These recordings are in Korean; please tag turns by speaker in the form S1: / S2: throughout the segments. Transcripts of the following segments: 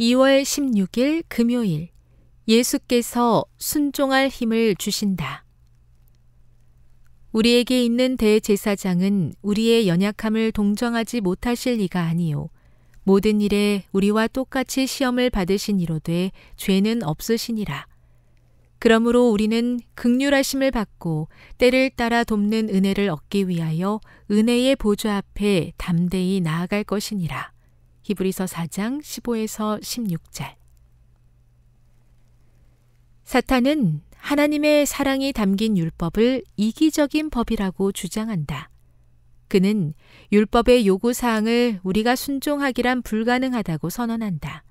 S1: 2월 16일 금요일 예수께서 순종할 힘을 주신다. 우리에게 있는 대제사장은 우리의 연약함을 동정하지 못하실 이가 아니요. 모든 일에 우리와 똑같이 시험을 받으신 이로되 죄는 없으시니라. 그러므로 우리는 극률하심을 받고 때를 따라 돕는 은혜를 얻기 위하여 은혜의 보좌 앞에 담대히 나아갈 것이니라. 히브리서 4장 15에서 16절. 사탄은 하나님의 사랑이 담긴 율법을 이기적인 법이라고 주장한다. 그는 율법의 요구사항을 우리가 순종하기란 불가능하다고 선언한다.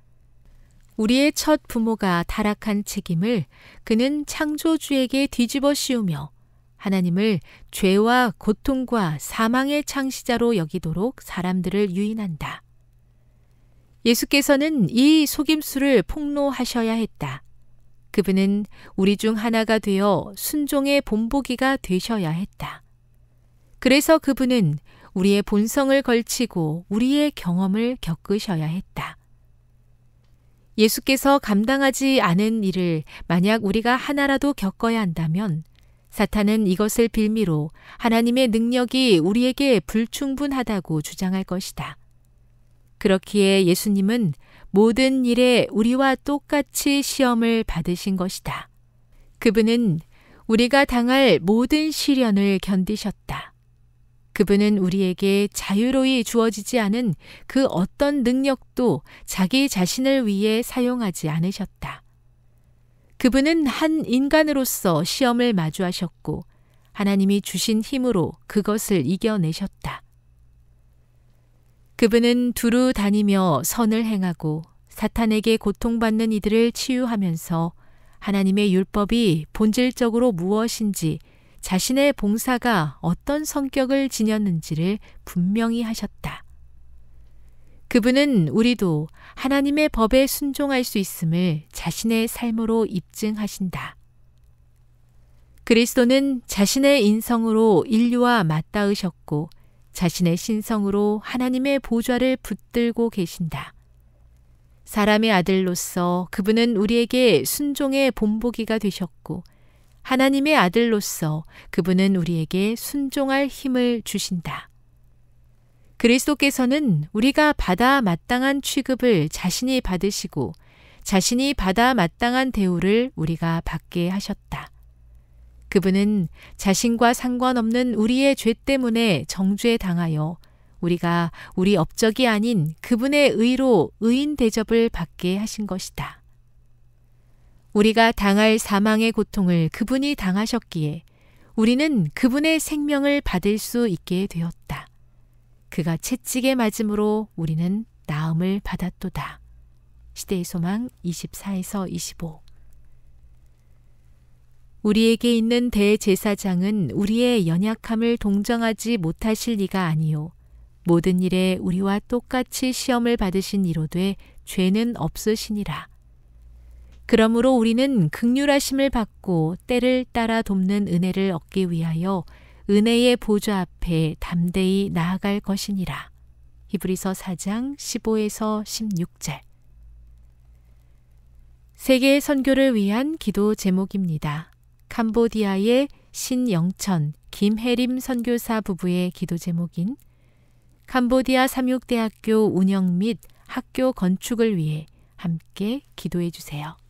S1: 우리의 첫 부모가 타락한 책임을 그는 창조주에게 뒤집어 씌우며 하나님을 죄와 고통과 사망의 창시자로 여기도록 사람들을 유인한다. 예수께서는 이 속임수를 폭로하셔야 했다. 그분은 우리 중 하나가 되어 순종의 본보기가 되셔야 했다. 그래서 그분은 우리의 본성을 걸치고 우리의 경험을 겪으셔야 했다. 예수께서 감당하지 않은 일을 만약 우리가 하나라도 겪어야 한다면 사탄은 이것을 빌미로 하나님의 능력이 우리에게 불충분하다고 주장할 것이다. 그렇기에 예수님은 모든 일에 우리와 똑같이 시험을 받으신 것이다. 그분은 우리가 당할 모든 시련을 견디셨다. 그분은 우리에게 자유로이 주어지지 않은 그 어떤 능력도 자기 자신을 위해 사용하지 않으셨다. 그분은 한 인간으로서 시험을 마주하셨고 하나님이 주신 힘으로 그것을 이겨내셨다. 그분은 두루 다니며 선을 행하고 사탄에게 고통받는 이들을 치유하면서 하나님의 율법이 본질적으로 무엇인지 자신의 봉사가 어떤 성격을 지녔는지를 분명히 하셨다. 그분은 우리도 하나님의 법에 순종할 수 있음을 자신의 삶으로 입증하신다. 그리스도는 자신의 인성으로 인류와 맞닿으셨고 자신의 신성으로 하나님의 보좌를 붙들고 계신다. 사람의 아들로서 그분은 우리에게 순종의 본보기가 되셨고, 하나님의 아들로서 그분은 우리에게 순종할 힘을 주신다. 그리스도께서는 우리가 받아 마땅한 취급을 자신이 받으시고, 자신이 받아 마땅한 대우를 우리가 받게 하셨다. 그분은 자신과 상관없는 우리의 죄 때문에 정죄 당하여 우리가 우리 업적이 아닌 그분의 의로 의인 대접을 받게 하신 것이다. 우리가 당할 사망의 고통을 그분이 당하셨기에 우리는 그분의 생명을 받을 수 있게 되었다. 그가 채찍에 맞음으로 우리는 나음을 받았도다. 시대의 소망 24에서 25 우리에게 있는 대제사장은 우리의 연약함을 동정하지 못하실 리가 아니요. 모든 일에 우리와 똑같이 시험을 받으신 이로되 죄는 없으시니라. 그러므로 우리는 극률하심을 받고 때를 따라 돕는 은혜를 얻기 위하여 은혜의 보좌 앞에 담대히 나아갈 것이니라. 히브리서 4장 15에서 16절. 세계 선교를 위한 기도 제목입니다. 캄보디아의 신영천, 김혜림 선교사 부부의 기도 제목인 캄보디아 삼육대학교 운영 및 학교 건축을 위해 함께 기도해 주세요.